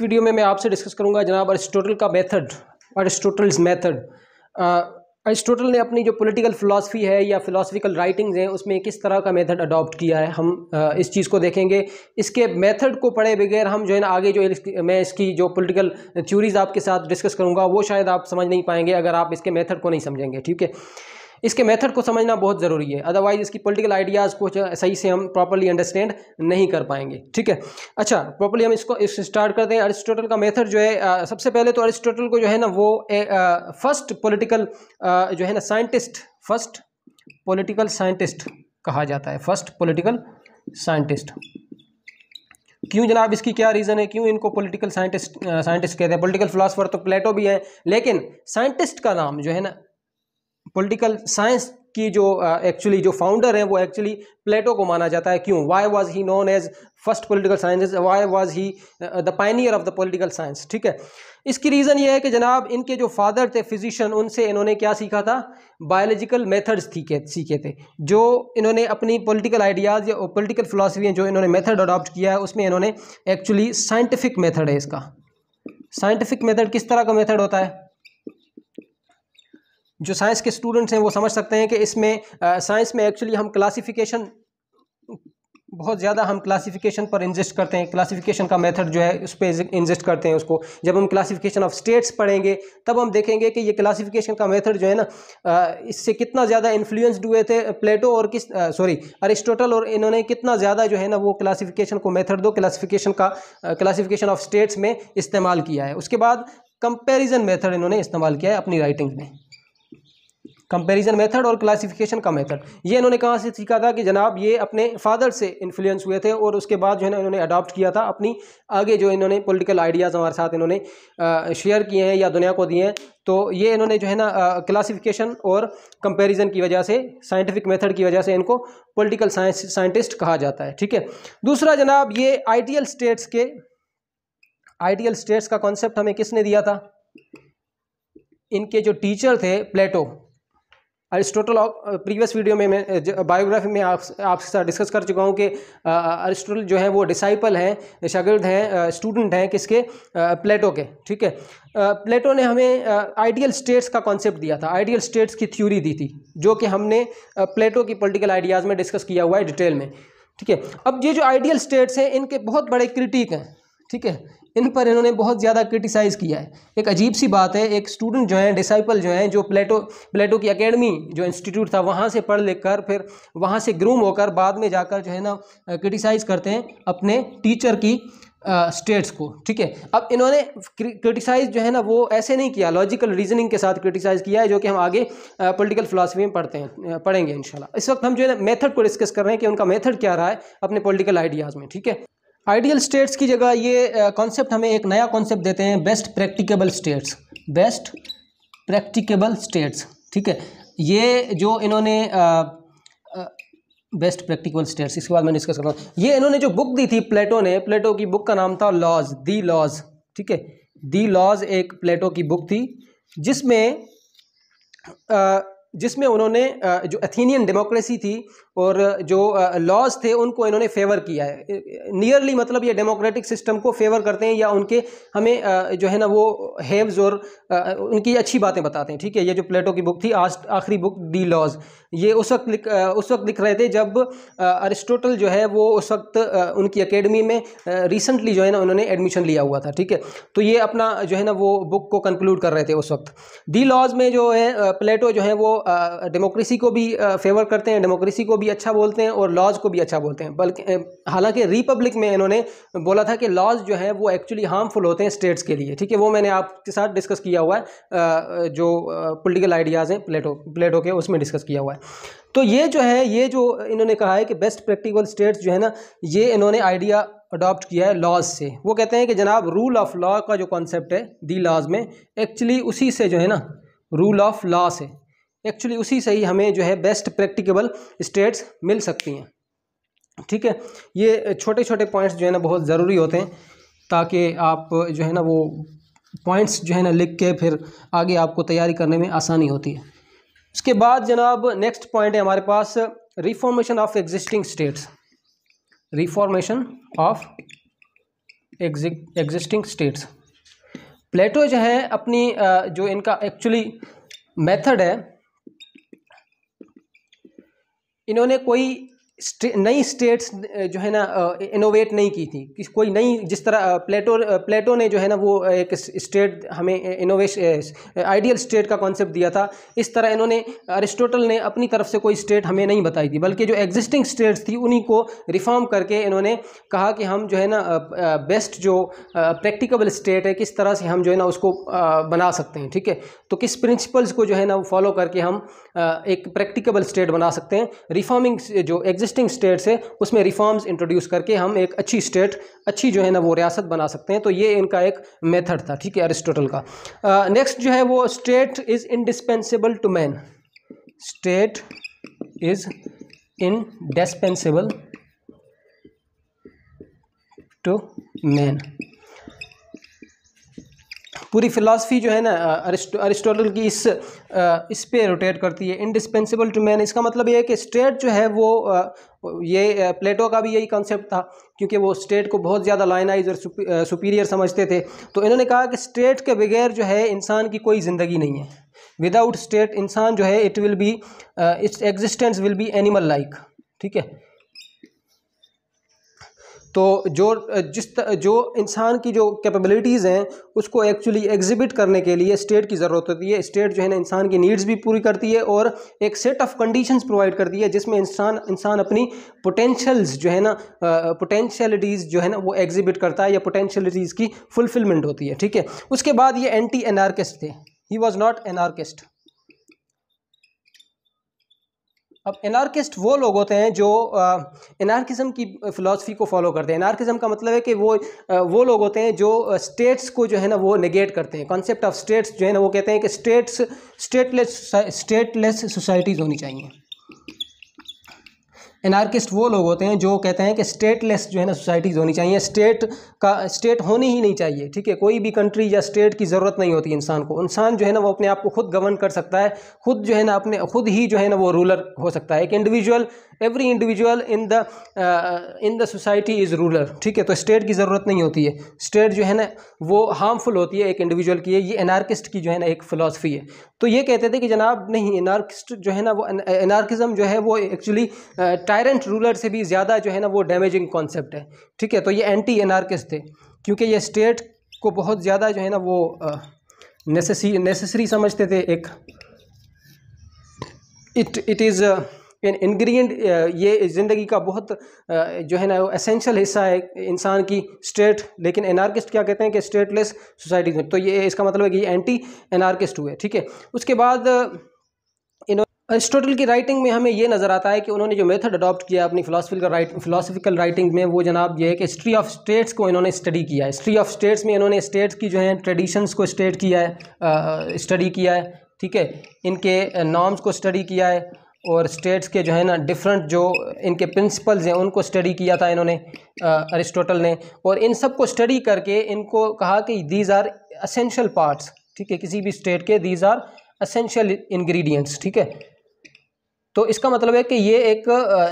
video में मैं आपसे डिस्कस करूंगा जनाब अरिस्टोटल का मेथड अरिस्टोटल्स मेथड अरिस्टोटल ने अपनी जो पॉलिटिकल फ़िलासफ़ी है या फ़िलासफ़िकल राइटिंग्स हैं उसमें किस तरह का मेथड अडॉप्ट किया है हम इस चीज़ को देखेंगे इसके मेथड को पढ़े बगैर हम जो है ना आगे जो मैं इसकी जो पॉलिटिकल थ्योरीज़ आपके साथ डिस्कस करूंगा वो शायद आप समझ नहीं पाएंगे अगर आप इसके मेथड को नहीं समझेंगे ठीक है इसके मेथड को समझना बहुत ज़रूरी है अदरवाइज इसकी पॉलिटिकल आइडियाज़ को सही से हम प्रॉपरली अंडरस्टैंड नहीं कर पाएंगे ठीक है अच्छा प्रॉपरली हम इसको इस स्टार्ट करते हैं अरिस्टोटल का मेथड जो है आ, सबसे पहले तो अरिस्टोटल को जो है ना वो फर्स्ट पोलिटिकल जो है ना साइंटिस्ट फर्स्ट पोलिटिकल साइंटिस्ट कहा जाता है फर्स्ट पोलिटिकल साइंटिस्ट क्यों जनाब इसकी क्या रीज़न है क्यों इनको पॉलिटिकल साइंटिस्ट साइंटिस्ट कहते हैं पॉलिटिकल फिलासफर तो प्लेटो भी है लेकिन साइंटिस्ट का नाम जो है ना पॉलिटिकल साइंस की जो एक्चुअली जो फाउंडर हैं वो एक्चुअली प्लेटो को माना जाता है क्यों why was he known as first political science why was he the pioneer of the political science ठीक है इसकी रीज़न ये है कि जनाब इनके जो फादर थे फिजिशियन उनसे इन्होंने क्या सीखा था बायोलॉजिकल मेथड्स थीके सीखे थे जो इन्होंने अपनी पॉलिटिकल आइडियाज़ या पॉलिटिकल फिलासफी जो इन्होंने मेथड अडॉप्ट किया है उसमें इन्होंने एक्चुअली साइंटिफिक मेथड है इसका साइंटिफिक मेथड किस तरह का मेथड होता है जो साइंस के स्टूडेंट्स हैं वो समझ सकते हैं कि इसमें साइंस में एक्चुअली हम क्लासिफिकेशन बहुत ज़्यादा हम क्लासिफिकेशन पर इंजस्ट करते हैं क्लासिफिकेशन का मेथड जो है उस पर इंजस्ट करते हैं उसको जब हम क्लासिफिकेशन ऑफ स्टेट्स पढ़ेंगे तब हम देखेंगे कि ये क्लासिफिकेशन का मेथड जो है ना इससे कितना ज़्यादा इन्फ्लुएंस्ड हुए थे प्लेटो और किस सॉरी अरिस्टोटल और इन्होंने कितना ज़्यादा जो है ना वो क्लासीफिकेशन को मेथड दो क्लासीफिकेशन का क्लासीफिकेशन ऑफ स्टेट्स में इस्तेमाल किया है उसके बाद कंपेरिजन मेथड इन्होंने इस्तेमाल किया है अपनी राइटिंग में कंपैरिजन मेथड और क्लासिफिकेशन का मेथड ये इन्होंने कहाँ से सीखा था कि जनाब ये अपने फादर से इन्फ्लुएंस हुए थे और उसके बाद जो है ना इन्होंने अडॉप्ट किया था अपनी आगे जो इन्होंने पॉलिटिकल आइडियाज़ हमारे साथ इन्होंने शेयर किए हैं या दुनिया को दिए हैं तो ये इन्होंने जो है ना क्लासिफिकेशन और कंपेरिजन की वजह से साइंटिफिक मेथड की वजह से इनको पोलिटिकल साइंस साइंटिस्ट कहा जाता है ठीक है दूसरा जनाब ये आइडियल स्टेट्स के आइडियल स्टेट्स का कॉन्सेप्ट हमें किसने दिया था इनके जो टीचर थे प्लेटो अरिस्टोटल प्रीवियस वीडियो में मैं बायोग्राफी में आप आपके साथ डिस्कस कर चुका हूँ कि अरिस्टोटल जो है वो डिसाइपल हैं शागिर्द हैं स्टूडेंट हैं किसके प्लेटो के ठीक है प्लेटो ने हमें आइडियल स्टेट्स का कॉन्सेप्ट दिया था आइडियल स्टेट्स की थ्योरी दी थी जो कि हमने प्लेटो की पोलिटिकल आइडियाज़ में डिस्कस किया हुआ है डिटेल में ठीक है अब ये जो आइडियल स्टेट्स हैं इनके बहुत बड़े क्रिटिक हैं ठीक है इन पर इन्होंने बहुत ज़्यादा क्रिटिसाइज़ किया है एक अजीब सी बात है एक स्टूडेंट जो है डिसाइपल जो हैं जो प्लेटो प्लेटो की एकेडमी जो इंस्टीट्यूट था वहाँ से पढ़ लिख कर फिर वहाँ से ग्रूम होकर बाद में जाकर जो है ना क्रिटिसाइज़ करते हैं अपने टीचर की स्टेट्स uh, को ठीक है अब इन्होंने क्रिटिसाइज़ जो है ना वो ऐसे नहीं किया लॉजिकल रीजनिंग के साथ क्रिटिसाइज़ किया है जो कि हम आगे पॉलिटिकल फिलासफी में पढ़ते हैं पढ़ेंगे इंशाल्लाह इस वक्त हम जो है ना मेथड को डिस्कस कर रहे हैं कि उनका मेथड क्या रहा है अपने पॉलिटिकल आइडियाज़ में ठीक है आइडियल स्टेट्स की जगह ये कॉन्सेप्ट हमें एक नया कॉन्सेप्ट देते हैं best practicable states best practicable states ठीक है ये जो इन्होंने बेस्ट प्रैक्टिकल स्टेट्स इसके बाद मैं डिस्कस करता हूँ ये इन्होंने जो बुक दी थी प्लेटो ने प्लेटो की बुक का नाम था लॉज दी लॉज ठीक है दी लॉज एक प्लेटो की बुक थी जिसमें जिसमें उन्होंने जो एथीनियन डेमोक्रेसी थी और जो लॉज थे उनको इन्होंने फेवर किया है नियरली मतलब ये डेमोक्रेटिक सिस्टम को फेवर करते हैं या उनके हमें जो है ना वो हैव्स और उनकी अच्छी बातें बताते हैं ठीक है ये जो प्लेटो की बुक थी आखिरी बुक दी लॉज ये उस वक्त लिख उस वक्त लिख रहे थे जब अरिस्टोटल जो है वो उस वक्त उनकी अकेडमी में रिसेंटली जो है ना उन्होंने एडमिशन लिया हुआ था ठीक है तो ये अपना जो है ना वो बुक को कंक्लूड कर रहे थे उस वक्त दी लॉज में जो है प्लेटो जो है वो डेमोक्रेसी को भी फेवर करते हैं डेमोक्रेसी को भी अच्छा बोलते हैं और लॉज को भी अच्छा बोलते हैं बल्कि हालांकि रिपब्लिक में इन्होंने बोला था कि लॉज जो है वो एक्चुअली हार्मफुल होते हैं स्टेट्स के लिए ठीक है वो मैंने आपके साथ डिस्कस किया हुआ है जो पोलिटिकल आइडियाज़ हैं प्लेटो प्लेटो के उसमें डिस्कस किया हुआ है तो ये जो है ये जो इन्होंने कहा है कि बेस्ट प्रैक्टिकल स्टेट्स जो है ना ये इन्होंने आइडिया अडॉप्ट किया है लॉज से वो कहते हैं कि जनाब रूल ऑफ लॉ का जो कॉन्सेप्ट है दी लॉज में एक्चुअली उसी से जो है ना रूल ऑफ लॉ से एक्चुअली उसी से ही हमें जो है बेस्ट प्रैक्टिकेबल स्टेट्स मिल सकती हैं ठीक है ये छोटे छोटे पॉइंट्स जो है ना बहुत ज़रूरी होते हैं ताकि आप जो है ना वो पॉइंट्स जो है ना लिख के फिर आगे आपको तैयारी करने में आसानी होती है उसके बाद जनाब नेक्स्ट पॉइंट है हमारे पास reformation of existing states reformation of existing states Plato जो है अपनी जो इनका एक्चुअली मेथड है इन्होंने कोई नई स्टेट्स जो है ना इनोवेट नहीं की थी कि कोई नई जिस तरह प्लेटो प्लेटो ने जो है ना वो एक स्टेट हमें इनोवेश आइडियल स्टेट का कॉन्सेप्ट दिया था इस तरह इन्होंने अरिस्टोटल ने अपनी तरफ से कोई स्टेट हमें नहीं बताई थी बल्कि जो एग्जिस्टिंग स्टेट्स थी उन्हीं को रिफॉर्म करके इन्होंने कहा कि हम जो है ना बेस्ट जो प्रैक्टिकबल स्टेट है किस तरह से हम जो है ना उसको बना सकते हैं ठीक है तो किस प्रिंसिपल्स को जो है ना फॉलो करके हम एक प्रैक्टिकबल स्टेट बना सकते हैं रिफॉर्मिंग जो एग्जिस्ट एग्जिस्टिंग स्टेट्स है उसमें रिफॉर्म्स इंट्रोड्यूस करके हम एक अच्छी स्टेट अच्छी जो है ना वो रियासत बना सकते हैं तो ये इनका एक मेथड था ठीक है अरिस्टोटल का नेक्स्ट uh, जो है वो state is indispensable to man state is indispensable to man पूरी फ़िलासफ़ी जो है ना अरिस्टोटल की इस इस पे रोटेट करती है इंडिस्पेंसिबल टू मैन इसका मतलब ये है कि स्टेट जो है वो ये प्लेटो का भी यही कॉन्सेप्ट था क्योंकि वो स्टेट को बहुत ज़्यादा लाइनाइज और सुपीरियर समझते थे तो इन्होंने कहा कि स्टेट के बगैर जो है इंसान की कोई ज़िंदगी नहीं है विदाउट स्टेट इंसान जो है it will be its existence will be animal like ठीक है तो जो जिस जो इंसान की जो कैपेबिलिटीज़ हैं उसको एक्चुअली एग्जिबिट करने के लिए स्टेट की ज़रूरत होती है स्टेट जो है ना इंसान की नीड्स भी पूरी करती है और एक सेट ऑफ कंडीशंस प्रोवाइड करती है जिसमें इंसान इंसान अपनी पोटेंशल्स जो है ना पोटेंशलिटीज़ जो है ना वो एग्जिबिट करता है या पोटेंशलिटीज़ की फुलफिलमेंट होती है ठीक है उसके बाद ये एंटी एनार्किस्ट थे ही वॉज़ नॉट एनार्किस्ट अब एनार्किस्ट वो लोग होते हैं जो एनार्किज़म की फ़िलासफ़ी को फॉलो करते हैं एनार्किज़म का मतलब है कि वो आ, वो लोग होते हैं जो स्टेट्स को जो है ना वो नेगेट करते हैं कॉन्सेप्ट ऑफ स्टेट्स जो है ना वो कहते हैं कि स्टेट्स स्टेटलेस स्टेटलेस सोसाइटीज़ होनी चाहिए एनार्किस्ट वो लोग होते हैं जो कहते हैं कि स्टेटलेस जो है ना सोसाइटीज़ होनी चाहिए स्टेट का स्टेट होनी ही नहीं चाहिए ठीक है कोई भी कंट्री या स्टेट की ज़रूरत नहीं होती इंसान को इंसान जो है ना वो अपने आप को खुद गवर्न कर सकता है खुद जो है ना अपने खुद ही जो है ना वो रूलर हो सकता है एक individual every individual in the in the society is ruler ठीक है तो स्टेट की ज़रूरत नहीं होती है स्टेट जो है ना वो हार्मफुल होती है एक इंडिविजुअल की है ये एनार्किस्ट की जो है ना एक फ़िलासफ़ी है तो ये कहते थे कि जनाब नहीं एनार्किस्ट जो है ना वो एनार्किज़म जो है वो एक्चुअली टायरेंट रूलर से भी ज़्यादा जो है ना वो डैमेजिंग कॉन्सेप्ट है ठीक है तो ये एंटी एनार्किस्ट थे क्योंकि ये स्टेट को बहुत ज़्यादा जो है ना वो नेसेसरी नेसेसरी समझते थे एक it it is in ingredient ये ज़िंदगी का बहुत जो है ना वो एसेंशियल हिस्सा है इंसान की स्टेट लेकिन एनार्किस्ट क्या कहते हैं कि स्टेटलेस सोसाइटी तो ये इसका मतलब है कि ये एंटी एनार्किस्ट हुए ठीक है उसके बाद इन्होंने अरिस्टोटल की राइटिंग में हमें यह नज़र आता है कि उन्होंने जो मेथड अडॉप्ट किया अपनी फिलासफिकल राइट फिलासफिकल राइटिंग में वो जनाब ये है कि हिस्ट्री ऑफ स्टेट्स को इन्होंने स्टडी किया है हिस्ट्री ऑफ स्टेट्स में इन्होंने स्टेट्स की जो है ट्रेडिशंस को स्टेट किया है स्टडी किया है ठीक है इनके नॉर्म्स को स्टडी किया है और स्टेट्स के जो है ना डिफरेंट जो इनके प्रिंसिपल्स हैं उनको स्टडी किया था इन्होंने अरिस्टोटल ने और इन सब को स्टडी करके इनको कहा कि दीज आर असेंशियल पार्ट्स ठीक है किसी भी स्टेट के दीज आर असेंशियल इंग्रेडिएंट्स ठीक है तो इसका मतलब है कि ये एक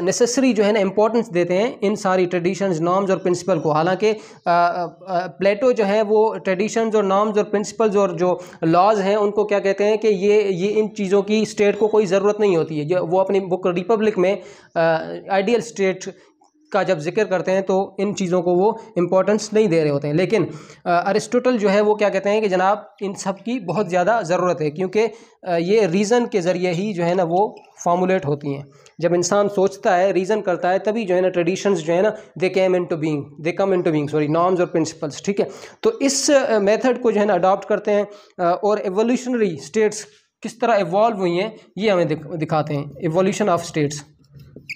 नेसेसरी जो है ना इम्पोर्टेंस देते हैं इन सारी ट्रेडिशंस नॉर्म्स और प्रिंसिपल को हालांकि प्लेटो जो है वो ट्रेडिशंस और नॉर्म्स और प्रिंसिपल्स और जो लॉज हैं उनको क्या कहते हैं कि ये ये इन चीज़ों की स्टेट को कोई ज़रूरत नहीं होती है जो वो अपनी बुक रिपब्लिक में आइडियल स्टेट का जब जिक्र करते हैं तो इन चीज़ों को वो इम्पोर्टेंस नहीं दे रहे होते हैं लेकिन अरिस्टोटल जो है वो क्या कहते हैं कि जनाब इन सब की बहुत ज़्यादा ज़रूरत है क्योंकि ये रीज़न के ज़रिए ही जो है ना वो फार्मूलेट होती हैं जब इंसान सोचता है रीज़न करता है तभी जो है ना ट्रेडिशंस जो है ना they came into being they come into being sorry norms और प्रिंसिपल्स ठीक है तो इस मेथड को जो है ना अडॉप्ट करते हैं और एवोल्यूशनरी स्टेट्स किस तरह इवॉल्व हुई हैं ये हमें दिखाते हैं एवोल्यूशन ऑफ स्टेट्स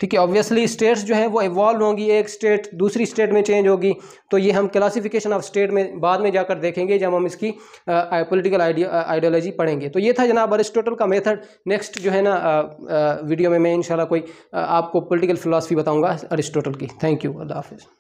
ठीक है ऑब्वियसली स्टेट्स जो है वो इवॉल्व होंगी एक स्टेट दूसरी स्टेट में चेंज होगी तो ये हम क्लासिफिकेशन ऑफ स्टेट में बाद में जाकर देखेंगे जब हम इसकी पॉलिटिकल आइडियोलॉजी पढ़ेंगे तो ये था जनाब अरिस्टोटल का मेथड नेक्स्ट जो है ना आ, आ, वीडियो में मैं इंशाल्लाह कोई आ, आपको पॉलिटिकल फिलासफी बताऊंगा अरिस्टोटल की थैंक यू अल्लाह हाफिज़